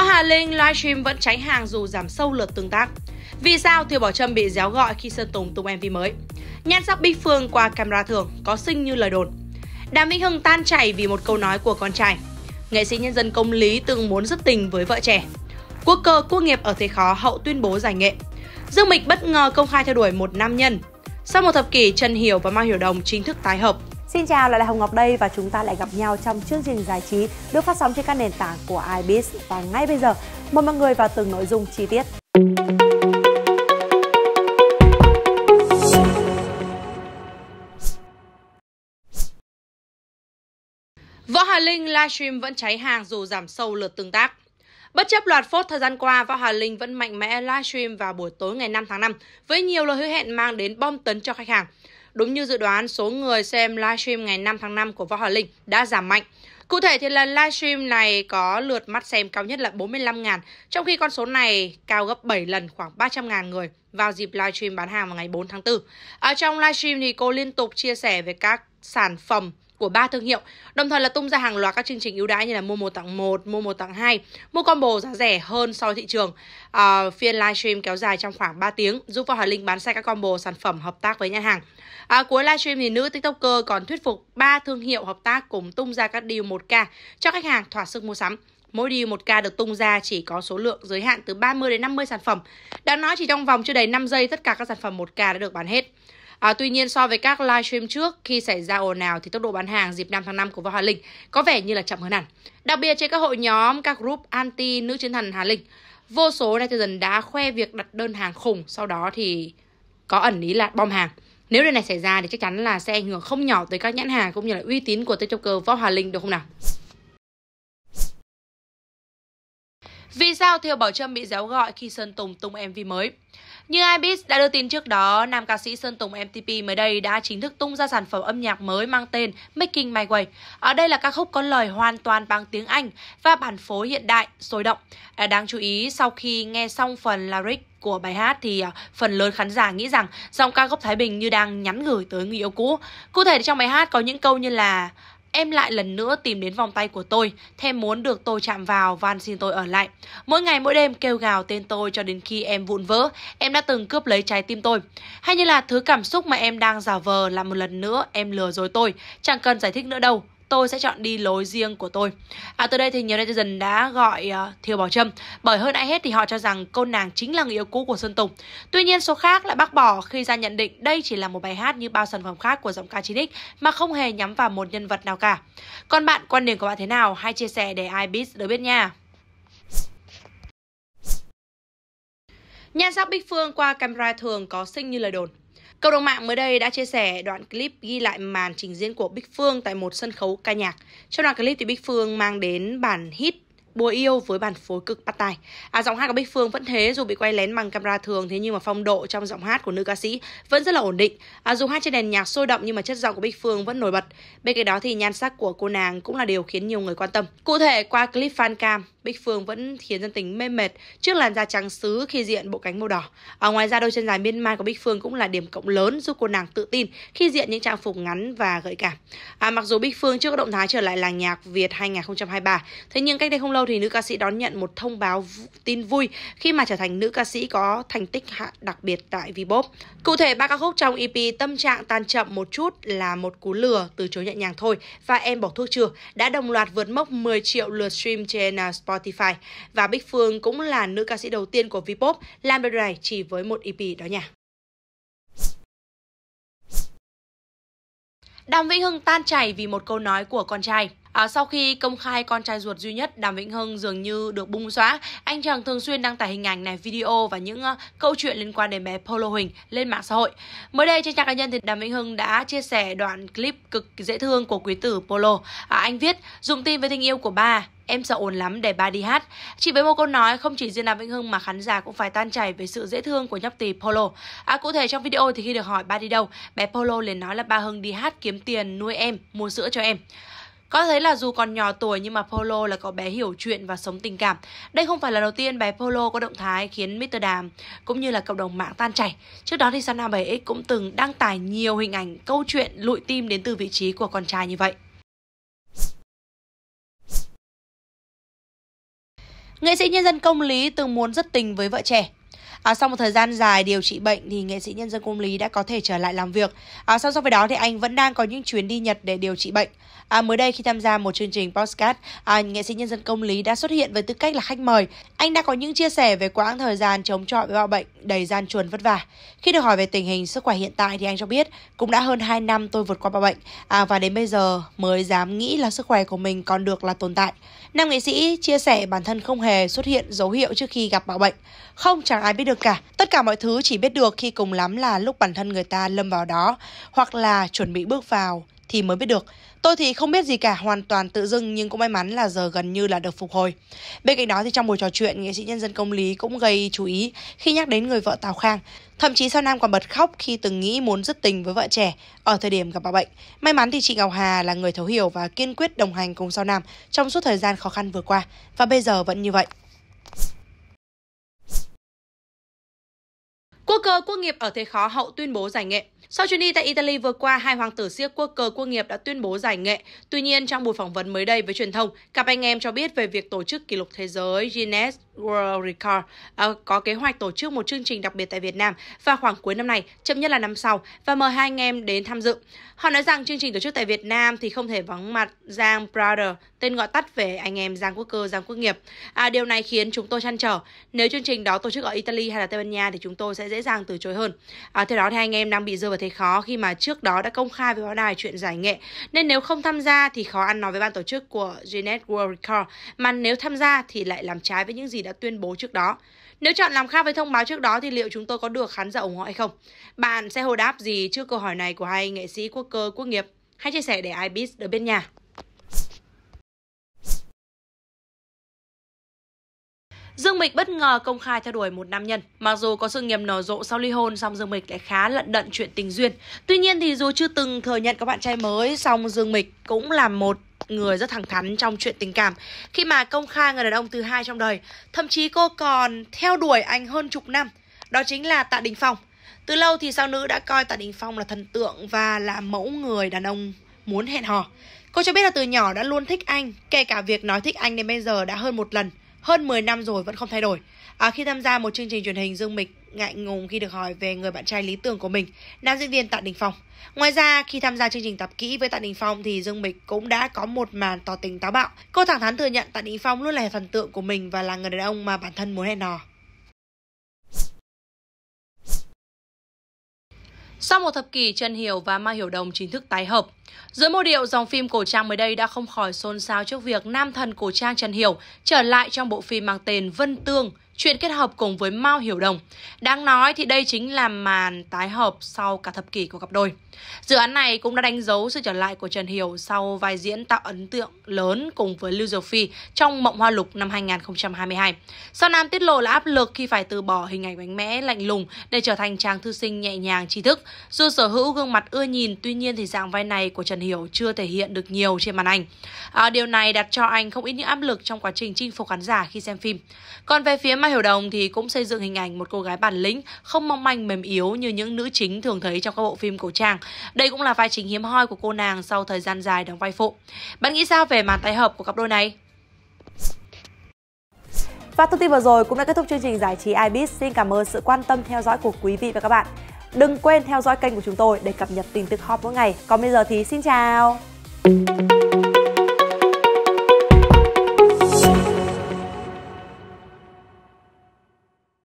Võ Hà Linh livestream vẫn cháy hàng dù giảm sâu lượt tương tác. Vì sao Thiều Bảo Trâm bị déo gọi khi Sơn Tùng tung MV mới? Nhan sắc Bích Phương qua camera thường có xinh như lời đồn. Đàm Vĩnh Hưng tan chảy vì một câu nói của con trai. Nghệ sĩ nhân dân công lý từng muốn rất tình với vợ trẻ. Quốc cơ quốc nghiệp ở thế khó hậu tuyên bố giải nghệ. Dương Mịch bất ngờ công khai theo đuổi một nam nhân. Sau một thập kỷ, Trần Hiểu và Mai Hiểu Đồng chính thức tái hợp Xin chào, lại là Hồng Ngọc đây và chúng ta lại gặp nhau trong chương trình giải trí được phát sóng trên các nền tảng của iBiz và ngay bây giờ mời mọi người vào từng nội dung chi tiết. Võ Hà Linh livestream vẫn cháy hàng dù giảm sâu lượt tương tác. Bất chấp loạt phốt thời gian qua, Võ Hà Linh vẫn mạnh mẽ livestream vào buổi tối ngày 5 tháng 5 với nhiều lời hứa hẹn mang đến bom tấn cho khách hàng – Đúng như dự đoán, số người xem livestream ngày 5 tháng 5 của Võ Hòa Linh đã giảm mạnh. Cụ thể thì lần livestream này có lượt mắt xem cao nhất là 45.000, trong khi con số này cao gấp 7 lần khoảng 300.000 người vào dịp livestream bán hàng vào ngày 4 tháng 4. Ở trong livestream thì cô liên tục chia sẻ về các sản phẩm của ba thương hiệu, đồng thời là tung ra hàng loạt các chương trình ưu đãi như là mua một tặng 1, mua một tặng 2, mua combo giá rẻ hơn so với thị trường. À, phiên livestream kéo dài trong khoảng 3 tiếng giúp vào Hoài Linh bán các combo sản phẩm hợp tác với nhà hàng. À, cuối livestream thì nữ tiktoker còn thuyết phục ba thương hiệu hợp tác cùng tung ra các deal 1K cho khách hàng thỏa sức mua sắm. Mỗi deal 1K được tung ra chỉ có số lượng giới hạn từ 30 đến 50 sản phẩm. Đáng nói chỉ trong vòng chưa đầy 5 giây tất cả các sản phẩm 1K đã được bán hết. À, tuy nhiên so với các livestream trước khi xảy ra ồn ào thì tốc độ bán hàng dịp 5 tháng 5 của Võ Hà Linh có vẻ như là chậm hơn hẳn. Đặc biệt trên các hội nhóm, các group anti nữ chiến thần Hà Linh, vô số netizen đã khoe việc đặt đơn hàng khủng, sau đó thì có ẩn ý là bom hàng. Nếu điều này xảy ra thì chắc chắn là sẽ ảnh hưởng không nhỏ tới các nhãn hàng cũng như là uy tín của tên cơ Võ Hà Linh được không nào? Vì sao Thiều Bảo Trâm bị giáo gọi khi Sơn Tùng tung MV mới? Như Ibis đã đưa tin trước đó, nam ca sĩ Sơn Tùng MTP mới đây đã chính thức tung ra sản phẩm âm nhạc mới mang tên Making My Way. Ở đây là ca khúc có lời hoàn toàn bằng tiếng Anh và bản phối hiện đại, sôi động. À, đáng chú ý, sau khi nghe xong phần lyric của bài hát thì à, phần lớn khán giả nghĩ rằng dòng ca gốc Thái Bình như đang nhắn gửi tới người yêu cũ. Cụ thể trong bài hát có những câu như là Em lại lần nữa tìm đến vòng tay của tôi, thêm muốn được tôi chạm vào, van xin tôi ở lại. Mỗi ngày mỗi đêm kêu gào tên tôi cho đến khi em vụn vỡ, em đã từng cướp lấy trái tim tôi. Hay như là thứ cảm xúc mà em đang giả vờ là một lần nữa em lừa dối tôi, chẳng cần giải thích nữa đâu, tôi sẽ chọn đi lối riêng của tôi. À, từ đây thì nhiều netizen đã gọi uh, Thiều Bảo Trâm bởi hơn ai hết thì họ cho rằng cô nàng chính là người yêu cũ của Sơn Tùng. Tuy nhiên số khác lại bác bỏ khi ra nhận định đây chỉ là một bài hát như bao sản phẩm khác của giọng ca 9X mà không hề nhắm vào một nhân vật nào cả. Còn bạn, quan điểm của bạn thế nào? Hãy chia sẻ để ai biết được biết nha. Nhan sắc Bích Phương qua camera thường có xinh như lời đồn. Cộng đồng mạng mới đây đã chia sẻ đoạn clip ghi lại màn trình diễn của Bích Phương tại một sân khấu ca nhạc. Trong đoạn clip thì Bích Phương mang đến bản hit Bùa yêu với bản phối cực bắt tay. À, giọng hát của Bích Phương vẫn thế dù bị quay lén bằng camera thường thế nhưng mà phong độ trong giọng hát của nữ ca sĩ vẫn rất là ổn định. À, dù hát trên nền nhạc sôi động nhưng mà chất giọng của Bích Phương vẫn nổi bật. Bên cạnh đó thì nhan sắc của cô nàng cũng là điều khiến nhiều người quan tâm. Cụ thể qua clip fan cam, Bích Phương vẫn khiến dân tình mê mệt trước làn da trắng sứ khi diện bộ cánh màu đỏ. À, ngoài ra đôi chân dài miên man của Bích Phương cũng là điểm cộng lớn giúp cô nàng tự tin khi diện những trang phục ngắn và gợi cảm. À, mặc dù Bích Phương chưa có động thái trở lại làng nhạc Việt 2023, thế nhưng cách đây không lâu thì thì nữ ca sĩ đón nhận một thông báo tin vui khi mà trở thành nữ ca sĩ có thành tích đặc biệt tại Vbop. Cụ thể, ba ca khúc trong EP Tâm trạng tan chậm một chút là một cú lừa từ chối nhẹ nhàng thôi và Em bỏ thuốc chưa đã đồng loạt vượt mốc 10 triệu lượt stream trên à, Spotify. Và Bích Phương cũng là nữ ca sĩ đầu tiên của Vpop làm được này chỉ với một EP đó nha. Đàm Vĩnh Hưng tan chảy vì một câu nói của con trai. À, sau khi công khai con trai ruột duy nhất Đàm Vĩnh Hưng dường như được bung xóa, anh chàng thường xuyên đăng tải hình ảnh này, video và những uh, câu chuyện liên quan đến bé Polo Huỳnh lên mạng xã hội. Mới đây trên trang cá nhân thì Đàm Vĩnh Hưng đã chia sẻ đoạn clip cực dễ thương của quý tử Polo. À, anh viết, dùng tin với tình yêu của ba, em sợ ồn lắm để ba đi hát. Chỉ với một câu nói không chỉ riêng Đàm Vĩnh Hưng mà khán giả cũng phải tan chảy về sự dễ thương của nhóc tỷ Polo. À, cụ thể trong video thì khi được hỏi ba đi đâu, bé Polo liền nói là ba Hưng đi hát kiếm tiền nuôi em, mua sữa cho em. Có thấy là dù còn nhỏ tuổi nhưng mà Polo là cậu bé hiểu chuyện và sống tình cảm. Đây không phải là đầu tiên bé Polo có động thái khiến Mr. Đàm cũng như là cộng đồng mạng tan chảy. Trước đó thì Sana 7X cũng từng đăng tải nhiều hình ảnh câu chuyện lụi tim đến từ vị trí của con trai như vậy. Nghệ sĩ nhân dân Công Lý từng muốn rất tình với vợ trẻ, À, sau một thời gian dài điều trị bệnh thì nghệ sĩ nhân dân công lý đã có thể trở lại làm việc. À, sau so với đó thì anh vẫn đang có những chuyến đi Nhật để điều trị bệnh. À, mới đây khi tham gia một chương trình podcast, à, nghệ sĩ nhân dân công lý đã xuất hiện với tư cách là khách mời. Anh đã có những chia sẻ về quãng thời gian chống chọi với bạo bệnh đầy gian truần vất vả. Khi được hỏi về tình hình sức khỏe hiện tại thì anh cho biết cũng đã hơn 2 năm tôi vượt qua bạo bệnh à, và đến bây giờ mới dám nghĩ là sức khỏe của mình còn được là tồn tại. Nam nghệ sĩ chia sẻ bản thân không hề xuất hiện dấu hiệu trước khi gặp bạo bệnh. Không chẳng ai biết được được cả. Tất cả mọi thứ chỉ biết được khi cùng lắm là lúc bản thân người ta lâm vào đó, hoặc là chuẩn bị bước vào thì mới biết được. Tôi thì không biết gì cả, hoàn toàn tự dưng nhưng cũng may mắn là giờ gần như là được phục hồi. Bên cạnh đó thì trong buổi trò chuyện, nghệ sĩ nhân dân công lý cũng gây chú ý khi nhắc đến người vợ Tào Khang. Thậm chí sau Nam còn bật khóc khi từng nghĩ muốn dứt tình với vợ trẻ ở thời điểm gặp bà bệnh. May mắn thì chị Ngọc Hà là người thấu hiểu và kiên quyết đồng hành cùng sau Nam trong suốt thời gian khó khăn vừa qua và bây giờ vẫn như vậy. Quốc cờ quốc nghiệp ở thế khó hậu tuyên bố giải nghệ. Sau chuyến đi tại Italy vừa qua, hai hoàng tử siếc quốc cờ quốc nghiệp đã tuyên bố giải nghệ. Tuy nhiên, trong buổi phỏng vấn mới đây với truyền thông, cặp anh em cho biết về việc tổ chức kỷ lục thế giới Guinness World Record à, có kế hoạch tổ chức một chương trình đặc biệt tại Việt Nam vào khoảng cuối năm này, chậm nhất là năm sau và mời hai anh em đến tham dự. Họ nói rằng chương trình tổ chức tại Việt Nam thì không thể vắng mặt Giang Brother, tên gọi tắt về anh em Giang Quốc Cơ, Giang Quốc Nghiệp. À, điều này khiến chúng tôi chăn trở. Nếu chương trình đó tổ chức ở Italy hay là Tây Ban Nha thì chúng tôi sẽ dễ dàng từ chối hơn. À, theo đó thì anh em đang bị rơi vào thế khó khi mà trước đó đã công khai với báo đài chuyện giải nghệ. Nên nếu không tham gia thì khó ăn nói với ban tổ chức của Genet World Record, mà nếu tham gia thì lại làm trái với những gì đã đã tuyên bố trước đó. Nếu chọn làm khác với thông báo trước đó thì liệu chúng tôi có được khán giả ủng hộ hay không? Bạn sẽ hồi đáp gì trước câu hỏi này của hai nghệ sĩ quốc cơ quốc nghiệp? Hãy chia sẻ để ibis biết bên nhà. Dương Mịch bất ngờ công khai theo đuổi một nam nhân. Mặc dù có sự nghiệp nở rộ sau ly hôn, song Dương Mịch lại khá lận đận chuyện tình duyên. Tuy nhiên thì dù chưa từng thừa nhận các bạn trai mới, song Dương Mịch cũng là một người rất thẳng thắn trong chuyện tình cảm khi mà công khai người đàn ông thứ hai trong đời. Thậm chí cô còn theo đuổi anh hơn chục năm, đó chính là Tạ Đình Phong. Từ lâu thì sao nữ đã coi Tạ Đình Phong là thần tượng và là mẫu người đàn ông muốn hẹn hò. Cô cho biết là từ nhỏ đã luôn thích anh, kể cả việc nói thích anh đến bây giờ đã hơn một lần, hơn 10 năm rồi vẫn không thay đổi. À, khi tham gia một chương trình truyền hình, Dương Mịch ngại ngùng khi được hỏi về người bạn trai lý tưởng của mình, nam diễn viên Tạ Đình Phong. Ngoài ra, khi tham gia chương trình tập kỹ với Tạ Đình Phong thì Dương Mịch cũng đã có một màn tỏ tình táo bạo. Cô thẳng thắn thừa nhận Tạ Đình Phong luôn là thần tượng của mình và là người đàn ông mà bản thân muốn hẹn hò. Sau một thập kỷ, Trần Hiểu và Mai Hiểu Đồng chính thức tái hợp. Giới mô điệu dòng phim cổ trang mới đây đã không khỏi xôn xao trước việc nam thần cổ trang Trần Hiểu trở lại trong bộ phim mang tên Vân Tương, chuyện kết hợp cùng với Mao Hiểu Đồng. Đáng nói thì đây chính là màn tái hợp sau cả thập kỷ của cặp đôi. Dự án này cũng đã đánh dấu sự trở lại của Trần Hiểu sau vai diễn tạo ấn tượng lớn cùng với Lưu Diệu Phi trong Mộng Hoa Lục năm 2022. Sao Nam tiết lộ là áp lực khi phải từ bỏ hình ảnh mạnh mẽ, lạnh lùng để trở thành chàng thư sinh nhẹ nhàng trí thức. Dù sở hữu gương mặt ưa nhìn, tuy nhiên thì dạng vai này của của Trần Hiểu chưa thể hiện được nhiều trên màn ảnh. À, điều này đặt cho anh không ít những áp lực trong quá trình chinh phục khán giả khi xem phim. Còn về phía Mai Hiểu Đồng thì cũng xây dựng hình ảnh một cô gái bản lĩnh, không mong manh mềm yếu như những nữ chính thường thấy trong các bộ phim cổ trang. Đây cũng là vai chính hiếm hoi của cô nàng sau thời gian dài đóng vai phụ. Bạn nghĩ sao về màn tái hợp của cặp đôi này? Và thông tin vừa rồi cũng đã kết thúc chương trình giải trí Ibiz. Xin cảm ơn sự quan tâm theo dõi của quý vị và các bạn. Đừng quên theo dõi kênh của chúng tôi để cập nhật tin tức hot mỗi ngày. Còn bây giờ thì xin chào!